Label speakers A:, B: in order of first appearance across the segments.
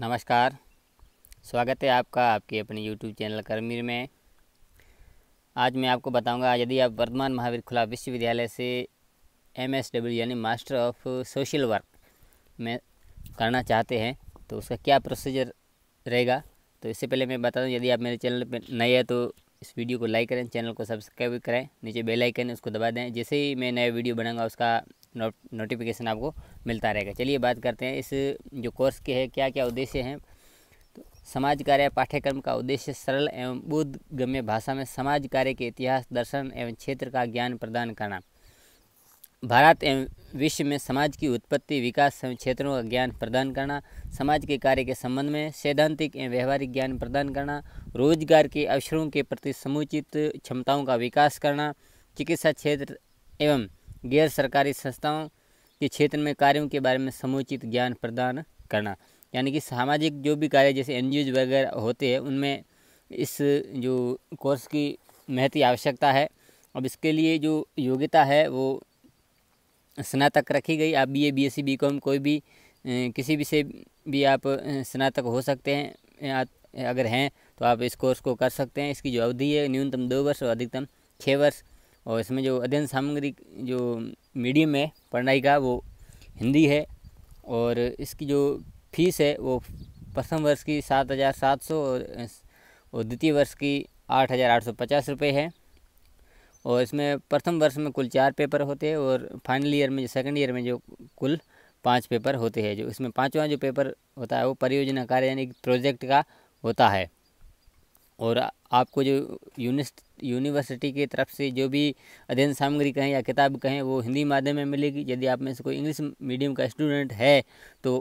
A: नमस्कार स्वागत है आपका आपके अपने YouTube चैनल करमीर में आज मैं आपको बताऊंगा यदि आप वर्धमान महावीर खुला विश्वविद्यालय से एम एस डब्ल्यू यानी मास्टर ऑफ सोशल वर्क में करना चाहते हैं तो उसका क्या प्रोसीजर रहेगा तो इससे पहले मैं बता दूं यदि आप मेरे चैनल पर नए हैं तो इस वीडियो को लाइक करें चैनल को सब्सक्राइब करें नीचे बेलाइकन उसको दबा दें जैसे ही मैं नया वीडियो बनाऊँगा उसका नोट नोटिफिकेशन आपको मिलता रहेगा चलिए बात करते हैं इस जो कोर्स के है क्या क्या उद्देश्य हैं तो समाज कार्य पाठ्यक्रम का उद्देश्य सरल एवं बोधगम्य भाषा में समाज कार्य के इतिहास दर्शन एवं क्षेत्र का ज्ञान प्रदान करना भारत एवं विश्व में समाज की उत्पत्ति विकास एवं क्षेत्रों का ज्ञान प्रदान करना समाज के कार्य के संबंध में सैद्धांतिक एवं व्यवहारिक ज्ञान प्रदान करना रोजगार के अवसरों के प्रति समुचित क्षमताओं का विकास करना चिकित्सा क्षेत्र एवं गैर सरकारी संस्थाओं के क्षेत्र में कार्यों के बारे में समुचित ज्ञान प्रदान करना यानी कि सामाजिक जो भी कार्य जैसे एन वगैरह होते हैं उनमें इस जो कोर्स की महती आवश्यकता है अब इसके लिए जो योग्यता है वो स्नातक रखी गई आप B A B S C BCom कोई भी किसी भी से भी आप स्नातक हो सकते हैं अगर हैं तो आप इस कोर्स को कर सकते हैं इसकी जो अवधि है न्यूनतम दो वर्ष और अधिकतम छः वर्ष और इसमें जो अध्ययन सामग्री जो मीडियम है पढ़ाई का वो हिंदी है और इसकी जो फीस है वो प्रथम वर्ष की सात हज़ार सात सौ और, द्वितीय वर्ष की आठ हज़ार आठ सौ पचास रुपये है और इसमें प्रथम वर्ष में कुल चार पेपर होते हैं और फाइनल ईयर में जो सेकेंड ईयर में जो कुल पांच पेपर होते हैं जो इसमें पांचवा जो पेपर होता है वो परियोजना कार्य यानी प्रोजेक्ट का होता है और आपको जो यूनिस यूनिवर्सिटी की तरफ से जो भी अध्ययन सामग्री कहें या किताब कहें वो हिंदी माध्यम में मिलेगी यदि आप में से कोई इंग्लिश मीडियम का स्टूडेंट है तो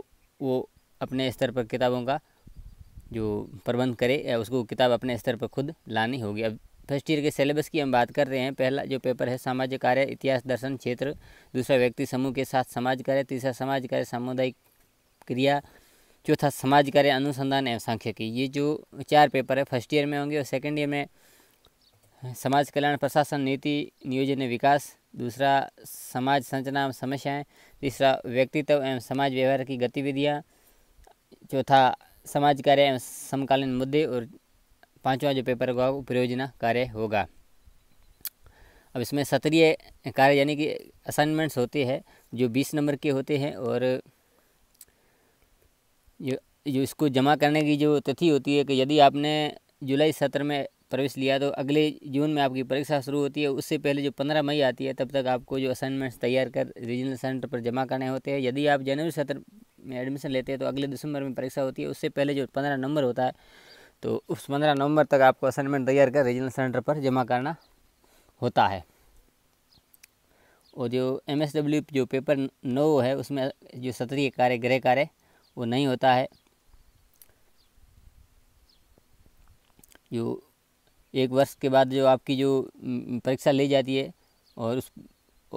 A: वो अपने स्तर पर किताबों का जो प्रबंध करे या उसको किताब अपने स्तर पर खुद लानी होगी अब फर्स्ट ईयर के सिलेबस की हम बात कर रहे हैं पहला जो पेपर है सामाजिक कार्य इतिहास दर्शन क्षेत्र दूसरा व्यक्ति समूह के साथ समाज कार्य तीसरा समाज कार्य सामुदायिक क्रिया चौथा समाज कार्य अनुसंधान एवं सांख्यिकी ये जो चार पेपर है फर्स्ट ईयर में होंगे और सेकेंड ईयर में समाज कल्याण प्रशासन नीति नियोजन विकास दूसरा समाज संरचना एवं समस्याएँ तीसरा व्यक्तित्व एवं समाज व्यवहार की गतिविधियाँ चौथा समाज कार्य एवं समकालीन मुद्दे और पांचवा जो पेपर होगा वो प्रयोजना कार्य होगा अब इसमें सत्रीय कार्य यानी कि असाइनमेंट्स होते हैं जो बीस नंबर के होते हैं और जो जो इसको जमा करने की जो तिथि होती है कि यदि आपने जुलाई सत्र में प्रवेश लिया तो अगले जून में आपकी परीक्षा शुरू होती है उससे पहले जो पंद्रह मई आती है तब तक आपको जो असाइनमेंट्स तैयार कर रीजनल सेंटर पर जमा करने होते हैं यदि आप जनवरी सत्र में एडमिशन लेते हैं तो अगले दिसंबर में परीक्षा होती है उससे पहले जो पंद्रह नवंबर होता है तो उस पंद्रह नवंबर तक आपको असाइनमेंट तैयार कर रीजनल सेंटर पर जमा करना होता है और जो एम जो पेपर नौ है उसमें जो सत्रीय कार्य गृह कार्य वो नहीं होता है जो एक वर्ष के बाद जो आपकी जो परीक्षा ली जाती है और उस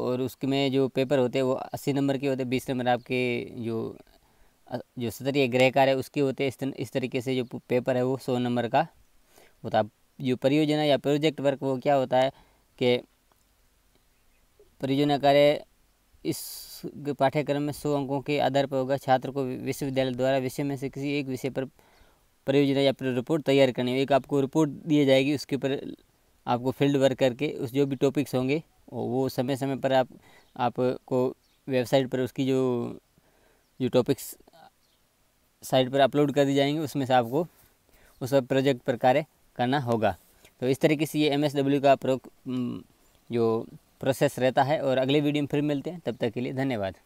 A: और उसमें जो पेपर होते हैं वो अस्सी नंबर के होते हैं बीस नंबर आपके जो जो सतरीय गृह कार्य है उसके होते हैं इस तरीके से जो पेपर है वो सौ नंबर का होता तो है जो परियोजना या प्रोजेक्ट वर्क वो क्या होता है कि परियोजना कार्य इस पाठ्यक्रम में सौ अंकों के आधार पर होगा छात्र को विश्वविद्यालय द्वारा विषय में से किसी एक विषय पर परियोजना या रिपोर्ट तैयार करनी हो एक आपको रिपोर्ट दी जाएगी उसके ऊपर आपको फील्ड वर्क करके उस जो भी टॉपिक्स होंगे वो समय समय पर आप आपको वेबसाइट पर उसकी जो जो टॉपिक्स साइट पर अपलोड कर दी जाएंगे उसमें से आपको उस पर प्रोजेक्ट पर कार्य करना होगा तो इस तरीके से ये एम का प्रो जो प्रोसेस रहता है और अगले वीडियो में फिर मिलते हैं तब तक के लिए धन्यवाद